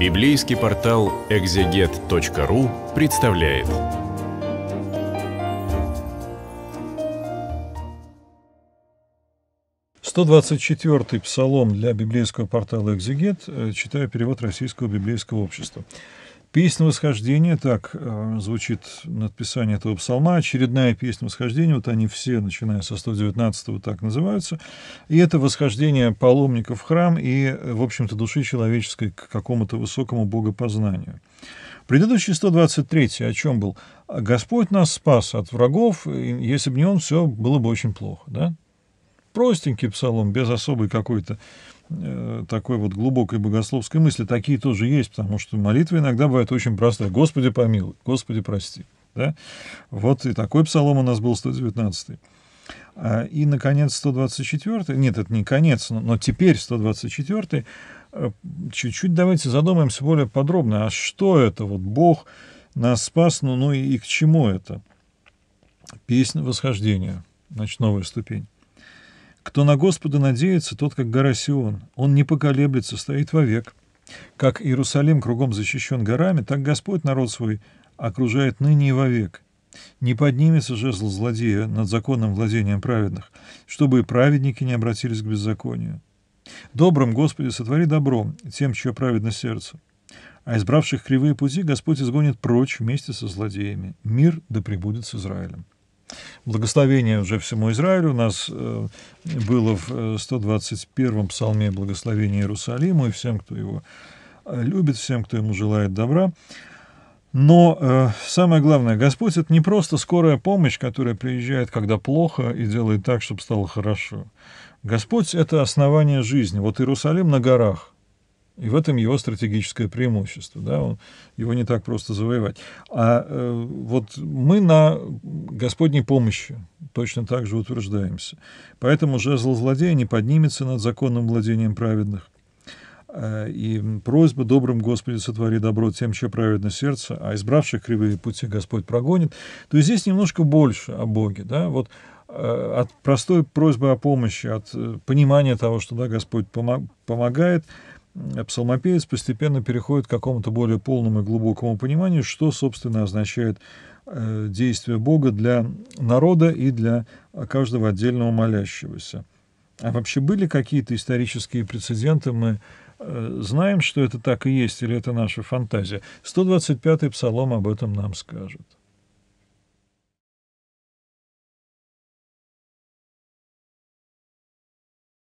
Библейский портал экзегет.ру представляет. Сто двадцать четвертый псалом для библейского портала «Экзегет» э, читаю перевод Российского библейского общества. «Песнь восхождения», так э, звучит надписание этого псалма, очередная «Песнь восхождения», вот они все, начиная со 119-го, так называются, и это восхождение паломников в храм и, э, в общем-то, души человеческой к какому-то высокому богопознанию. Предыдущий 123 о чем был? «Господь нас спас от врагов, если бы не он, все было бы очень плохо». Да? Простенький псалом, без особой какой-то Э, такой вот глубокой богословской мысли. Такие тоже есть, потому что молитва иногда бывает очень простая. «Господи помилуй», «Господи прости». Да? Вот и такой псалом у нас был 119 -й. А, и, наконец, 124 нет, это не конец, но, но теперь 124 э, чуть-чуть давайте задумаемся более подробно, а что это, вот Бог нас спас, ну, ну и, и к чему это? Песня восхождения, значит, новая ступень. Кто на Господа надеется, тот, как гора Сион. Он не поколеблется, стоит вовек. Как Иерусалим кругом защищен горами, так Господь народ свой окружает ныне и вовек. Не поднимется жезл злодея над законным владением праведных, чтобы и праведники не обратились к беззаконию. Добрым, Господи, сотвори добро тем, чье праведно сердце. А избравших кривые пути Господь изгонит прочь вместе со злодеями. Мир да пребудет с Израилем. Благословение уже всему Израилю. У нас э, было в 121-м э, псалме благословение Иерусалиму и всем, кто его э, любит, всем, кто ему желает добра. Но э, самое главное, Господь это не просто скорая помощь, которая приезжает, когда плохо, и делает так, чтобы стало хорошо. Господь это основание жизни. Вот Иерусалим на горах – и в этом его стратегическое преимущество. Да? Он, его не так просто завоевать. А э, вот мы на Господней помощи точно так же утверждаемся. Поэтому жезл злодея не поднимется над законным владением праведных. Э, и просьба «Добрым Господи сотвори добро тем, чье праведно сердце, а избравших кривые пути Господь прогонит». То есть здесь немножко больше о Боге. Да? Вот э, от простой просьбы о помощи, от э, понимания того, что да, Господь помогает – Э, псалмопевец постепенно переходит к какому-то более полному и глубокому пониманию, что, собственно, означает э, действие Бога для народа и для каждого отдельного молящегося. А вообще были какие-то исторические прецеденты? Мы э, знаем, что это так и есть, или это наша фантазия? 125-й псалом об этом нам скажет.